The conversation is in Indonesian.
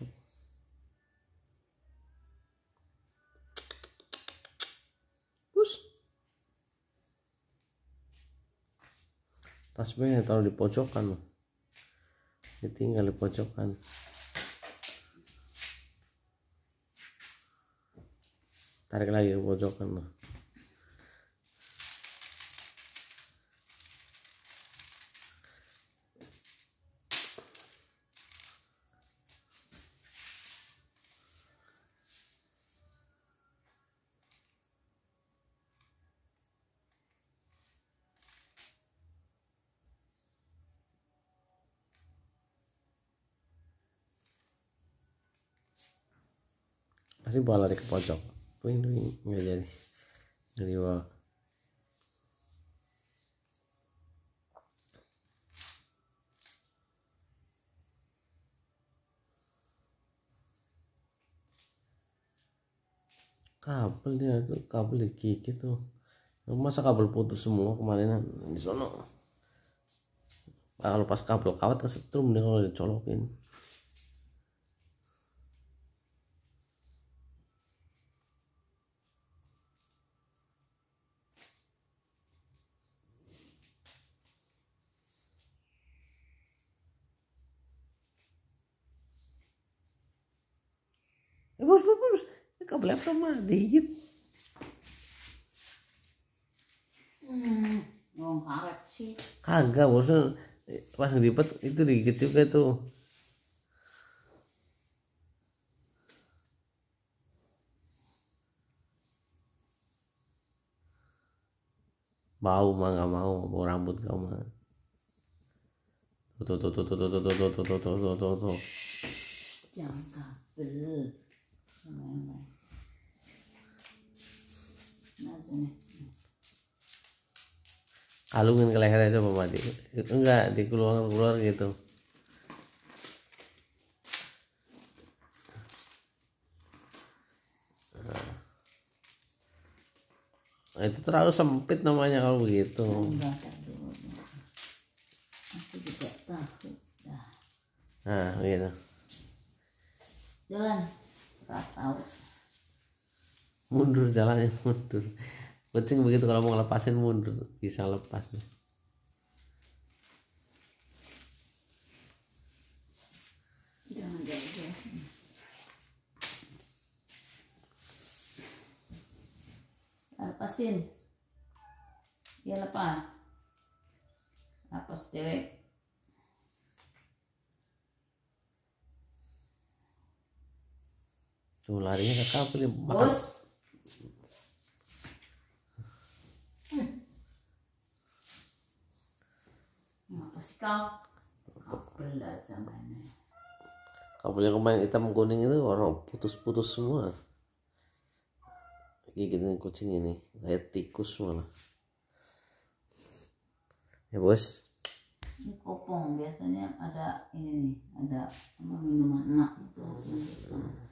nafsu tas tasbihnya taruh di pojokan tinggal di pojokan tarik lagi ke pojokan loh masih bola lari ke pojok wing wing nggak jadi jadi bawah kabel dia itu kabel gigi tuh masa kabel putus semua kemarin di sono kalau pas kabel kawat kesetrum deh kalau dicolokin laptop mah digigit hmm, kaget sih kagak maksudnya pas ngelipet itu digigit juga tuh bau mah nggak mau bau rambut kau mah tuh tuh tuh tuh tuh tuh tuh tuh tuh tuh tuh tuh tuh jangan kabel kalungin ke leher aja bapak di enggak di keluar keluar gitu nah, itu terlalu sempit namanya kalau begitu nah gitu jalan tak tahu mundur jalannya mundur kucing begitu kalau mau lepasin mundur bisa lepas lepasin dia lepas lepas cewek tuh larinya ke kapal makan Bos. Ska kabel aja kabelnya kemarin hitam kuning itu orang putus-putus semua gigitin kucing ini kayak tikus malah ya bos ini kopong biasanya ada ini nih ada minuman enak gitu